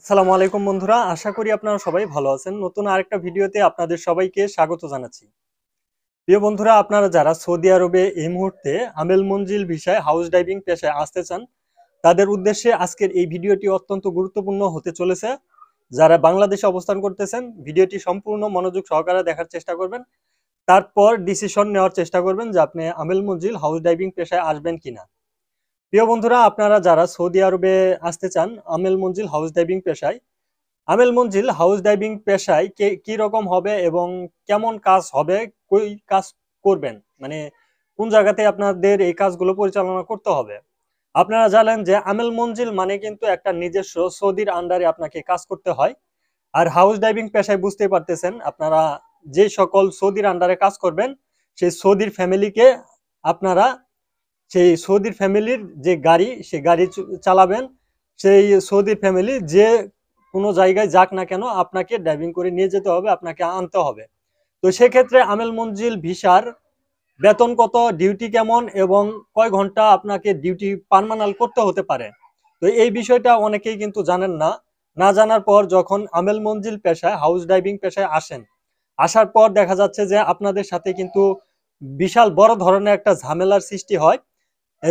আসসালামু আলাইকুম বন্ধুরা আশা করি আপনারা সবাই ভালো আছেন নতুন আরেকটা ভিডিওতে আপনাদের সবাইকে স্বাগত জানাচ্ছি প্রিয় বন্ধুরা আপনারা যারা সৌদি আরবে এই মুহূর্তে আমেল মঞ্জিল ভিসায় হাউস ডাইভিং পেশায় আসতে চান তাদের উদ্দেশ্যে আজকের এই ভিডিওটি অত্যন্ত গুরুত্বপূর্ণ হতে চলেছে যারা বাংলাদেশে অবস্থান করতেছেন ভিডিওটি সম্পূর্ণ মনোযোগ সহকারে দেখার চেষ্টা করবেন তারপর ডিসিশন নেওয়ার চেষ্টা করবেন যে আপনি আমেল মঞ্জিল হাউস ডাইভিং পেশায় আসবেন কিনা প্রিয় বন্ধুরা আপনারা যারা সৌদি আরবে আসতে চান আমেল মঞ্জিল হাউস ডাইভিং পেশায় আমেল মঞ্জিল হাউস ডাইভিং পেশায় কে কি রকম হবে এবং কেমন কাজ হবে কই কাজ করবেন মানে কোন জায়গাতে আপনাদের এই কাজগুলো পরিচালনা করতে হবে আপনারা জানেন যে আমেল মঞ্জিল মানে কিন্তু একটা নিজস্ব সৌদির আন্ডারে আপনাকে কাজ করতে হয় আর হাউস ডাইভিং পেশায় বুঝতে পারতেছেন আপনারা যে সকল সৌদির আন্ডারে কাজ করবেন সেই সৌদির ফ্যামিলিকে আপনারা সেই সৌদির ফ্যামিলির যে গাড়ি সে গাড়ি চালাবেন সেই সৌদির ফ্যামিলি যে কোনো জায়গায় যাক না কেন আপনাকে ড্রাইভিং করে নিয়ে যেতে হবে আপনাকে আনতে হবে তো সেক্ষেত্রে আমেল মঞ্জিল ভিসার বেতন কত ডিউটি কেমন এবং কয় ঘন্টা আপনাকে ডিউটি পারমানাল করতে হতে পারে তো এই বিষয়টা অনেকেই কিন্তু জানেন না না জানার পর যখন আমেল মঞ্জিল পেশায় হাউস ড্রাইভিং পেশায় আসেন আসার পর দেখা যাচ্ছে যে আপনাদের সাথে কিন্তু বিশাল বড় ধরনের একটা ঝামেলার সৃষ্টি হয়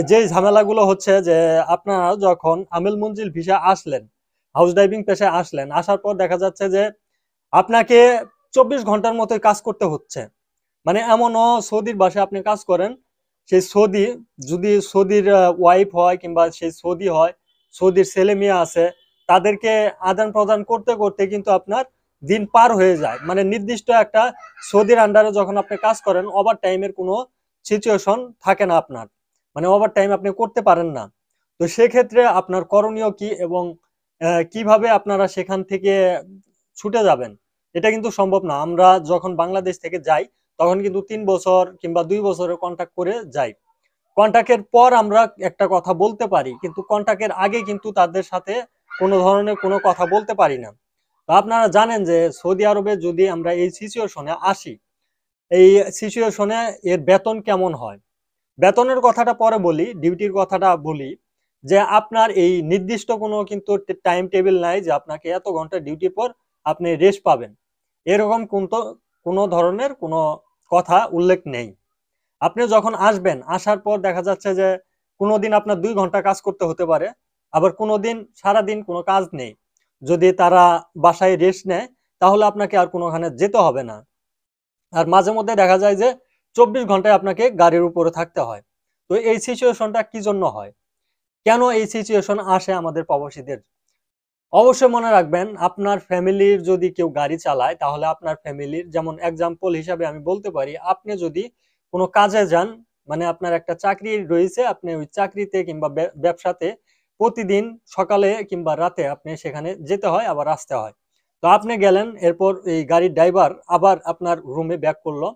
যে ঝামেলাগুলো হচ্ছে যে আপনারা যখন আমিল মঞ্জিল ভিসা আসলেন হাউস ডাইভিং পেশায় আসলেন আসার পর দেখা যাচ্ছে যে আপনাকে চব্বিশ ঘন্টার মতো কাজ করতে হচ্ছে মানে এমনও সৌদির বাসায় আপনি কাজ করেন সেই সৌদি যদি সৌদির ওয়াইফ হয় কিংবা সেই সৌদি হয় সৌদির ছেলে মেয়ে আছে তাদেরকে আদান প্রদান করতে করতে কিন্তু আপনার দিন পার হয়ে যায় মানে নির্দিষ্ট একটা সৌদির আন্ডারে যখন আপনি কাজ করেন ওভার টাইমের কোনো সিচুয়েশন থাকে না আপনার মানে ওভার টাইম আপনি করতে পারেন না তো সেক্ষেত্রে আপনার করণীয় কি এবং কিভাবে আপনারা সেখান থেকে ছুটে যাবেন এটা কিন্তু সম্ভব না আমরা যখন বাংলাদেশ থেকে যাই তখন কিন্তু তিন বছর কিংবা দুই বছরের কন্ট্যাক্ট করে যাই কন্ট্যাক্টের পর আমরা একটা কথা বলতে পারি কিন্তু কন্ট্যাক্টের আগে কিন্তু তাদের সাথে কোনো ধরনের কোনো কথা বলতে পারি না তো আপনারা জানেন যে সৌদি আরবে যদি আমরা এই সিচুয়েশনে আসি এই সিচুয়েশনে এর বেতন কেমন হয় বেতনের কথাটা পরে বলি ডিউটির কথাটা বলি যে আপনার এই নির্দিষ্ট কোনো কিন্তু টাইম টেবিল নাই যে আপনাকে এত ঘন্টা ডিউটির পর আপনি রেস্ট পাবেন এরকম কিন্তু কোনো ধরনের কোনো কথা উল্লেখ নেই আপনি যখন আসবেন আসার পর দেখা যাচ্ছে যে কোনো দিন আপনার দুই ঘন্টা কাজ করতে হতে পারে আবার কোনো দিন সারাদিন কোনো কাজ নেই যদি তারা বাসায় রেস্ট নেয় তাহলে আপনাকে আর কোনোখানে যেতে হবে না আর মাঝে মধ্যে দেখা যায় যে চব্বিশ ঘন্টায় আপনাকে গাড়ির উপরে থাকতে হয় তো এই সিচুয়েশনটা কি জন্য হয় কেন এই সিচুয়েশন আসে আমাদের প্রবাসীদের অবশ্যই মনে রাখবেন আপনার ফ্যামিলির যদি কেউ গাড়ি চালায় তাহলে আপনার ফ্যামিলির যেমন এক্সাম্পল হিসাবে আমি বলতে পারি আপনি যদি কোনো কাজে যান মানে আপনার একটা চাকরি রয়েছে আপনি ওই চাকরিতে কিংবা ব্যবসাতে প্রতিদিন সকালে কিংবা রাতে আপনি সেখানে যেতে হয় আবার আসতে হয় তো আপনি গেলেন এরপর এই গাড়ির ড্রাইভার আবার আপনার রুমে ব্যাক করলো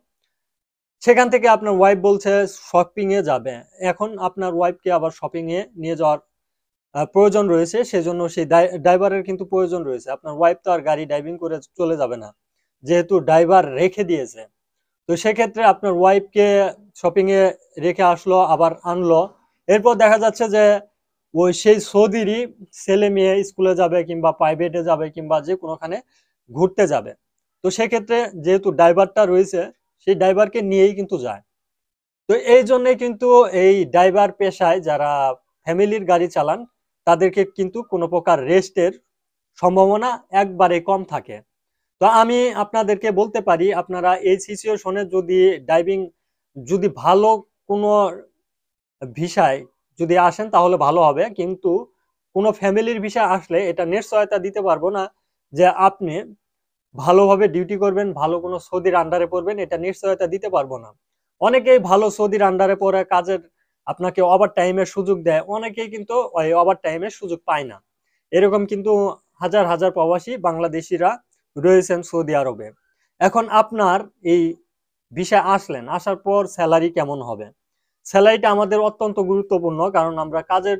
সেখান থেকে আপনার ওয়াইফ বলছে শপিংয়ে যাবে এখন আপনার ওয়াইফকে আবার শপিংয়ে নিয়ে যাওয়ার প্রয়োজন রয়েছে সেজন্য সেই ড্রাইভারের কিন্তু প্রয়োজন রয়েছে আপনার ওয়াইফ তো আর গাড়ি ড্রাইভিং করে চলে যাবে না যেহেতু ড্রাইভার রেখে দিয়েছে তো সেক্ষেত্রে আপনার ওয়াইফকে শপিংয়ে রেখে আসলো আবার আনলো এরপর দেখা যাচ্ছে যে ওই সেই সৌদিরই ছেলে মেয়ে স্কুলে যাবে কিংবা প্রাইভেটে যাবে কিংবা যে কোনোখানে ঘুরতে যাবে তো সেক্ষেত্রে যেহেতু ড্রাইভারটা রয়েছে সেই ড্রাইভারকে নিয়েই কিন্তু যায় তো এই জন্যে কিন্তু এই ড্রাইভার পেশায় যারা ফ্যামিলির গাড়ি চালান তাদেরকে কিন্তু কোনো প্রকার রেস্টের সম্ভাবনা একবারে কম থাকে তো আমি আপনাদেরকে বলতে পারি আপনারা এই সিচুয়েশনে যদি ড্রাইভিং যদি ভালো কোনো ভিসায় যদি আসেন তাহলে ভালো হবে কিন্তু কোনো ফ্যামিলির ভিসা আসলে এটা নিশ্চয়তা দিতে পারবো না যে আপনি ভালোভাবে ডিউটি করবেন ভালো কোনো সৌদির আন্ডারে পড়বেন এটা নিশ্চয়তা দিতে পারবো না অনেকেই ভালো সৌদির আন্ডারে পড়ে কাজের আপনাকে ওভার টাইমের সুযোগ দেয় অনেকেই কিন্তু ওই ওভার টাইমের সুযোগ পায় না এরকম কিন্তু হাজার হাজার প্রবাসী বাংলাদেশিরা রয়েছেন সৌদি আরবে এখন আপনার এই বিষয় আসলেন আসার পর স্যালারি কেমন হবে স্যালারিটা আমাদের অত্যন্ত গুরুত্বপূর্ণ কারণ আমরা কাজের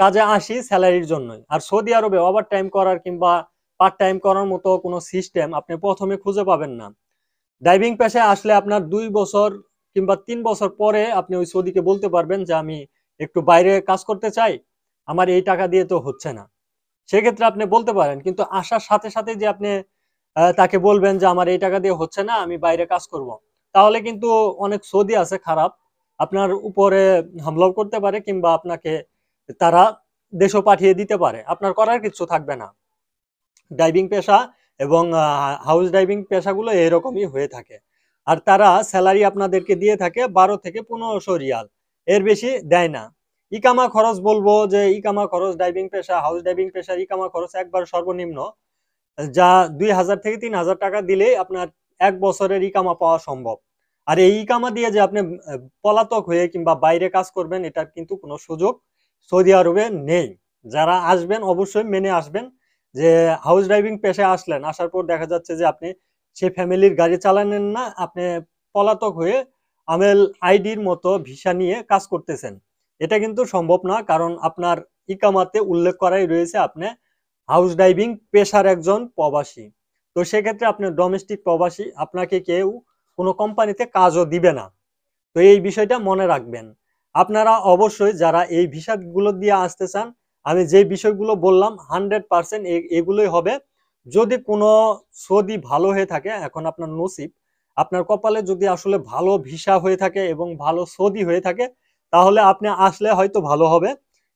কাজে আসি স্যালারির জন্যই আর সৌদি আরবে ওভার টাইম করার কিংবা পার্ট টাইম করার মতো কোনো সিস্টেম আপনি প্রথমে খুঁজে পাবেন না ডাইভিং পেশায় আসলে আপনার দুই বছর কিংবা তিন বছর পরে আপনি ওই সৌদিকে বলতে পারবেন যে আমি একটু বাইরে কাজ করতে চাই আমার এই টাকা দিয়ে তো হচ্ছে না সেক্ষেত্রে আপনি বলতে পারেন কিন্তু আসার সাথে সাথে যে আপনি তাকে বলবেন যে আমার এই টাকা দিয়ে হচ্ছে না আমি বাইরে কাজ করব। তাহলে কিন্তু অনেক সৌদি আছে খারাপ আপনার উপরে হামলাও করতে পারে কিংবা আপনাকে তারা দেশও পাঠিয়ে দিতে পারে আপনার করার কিছু থাকবে না ডাইভিং পেশা এবং হাউস ডাইভিং পেশাগুলো এরকমই হয়ে থাকে আর তারা স্যালারি আপনাদেরকে দিয়ে থাকে বারো থেকে পনেরোশো রিয়াল এর বেশি দেয় না ইকামা খরচ বলবো যে ইকামা খরচ ডাইভিং পেশা হাউস ডাইভিং পেশার ইকামা খরচ একবার সর্বনিম্ন যা দুই হাজার থেকে তিন হাজার টাকা দিলে আপনার এক বছরের ইকামা পাওয়া সম্ভব আর এই ইকামা দিয়ে যে আপনি পলাতক হয়ে কিংবা বাইরে কাজ করবেন এটার কিন্তু কোনো সুযোগ সৌদি আরবে নেই যারা আসবেন অবশ্যই মেনে আসবেন যে হাউস ড্রাইভিং পেশায় আসলেন আসার পর দেখা যাচ্ছে যে আপনি সেই ফ্যামিলির গাড়ি চালানেন না আপনি পলাতক হয়ে আমেল আইডির মতো ভিসা নিয়ে কাজ করতেছেন এটা কিন্তু সম্ভব না কারণ আপনার ইকামাতে উল্লেখ করাই রয়েছে আপনি হাউস ড্রাইভিং পেশার একজন প্রবাসী তো সেক্ষেত্রে আপনি ডোমেস্টিক প্রবাসী আপনাকে কেউ কোনো কোম্পানিতে কাজও দিবে না তো এই বিষয়টা মনে রাখবেন আপনারা অবশ্যই যারা এই ভিসাগুলো দিয়ে আসতে চান আমি যে বিষয়গুলো বললাম হান্ড্রেড পারসেন্ট এগুলোই হবে যদি কোনো সদি ভালো হয়ে থাকে এখন আপনার নসিব আপনার কপালে যদি আসলে ভালো ভিসা হয়ে থাকে এবং ভালো সদি হয়ে থাকে তাহলে আপনি আসলে হয়তো ভালো হবে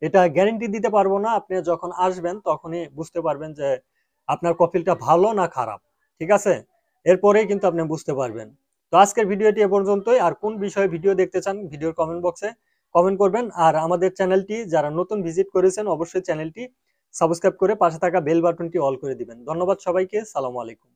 এটা গ্যারেন্টি দিতে পারবো না আপনি যখন আসবেন তখনই বুঝতে পারবেন যে আপনার কপিলটা ভালো না খারাপ ঠিক আছে এরপরেই কিন্তু আপনি বুঝতে পারবেন তো আজকের ভিডিওটি এ পর্যন্তই আর কোন বিষয়ে ভিডিও দেখতে চান ভিডিওর কমেন্ট বক্সে কমেন্ট করবেন আর আমাদের চ্যানেলটি যারা নতুন ভিজিট করেছেন অবশ্যই চ্যানেলটি সাবস্ক্রাইব করে পাশে থাকা বেল বাটনটি অল করে দিবেন ধন্যবাদ সবাইকে সালামু আলাইকুম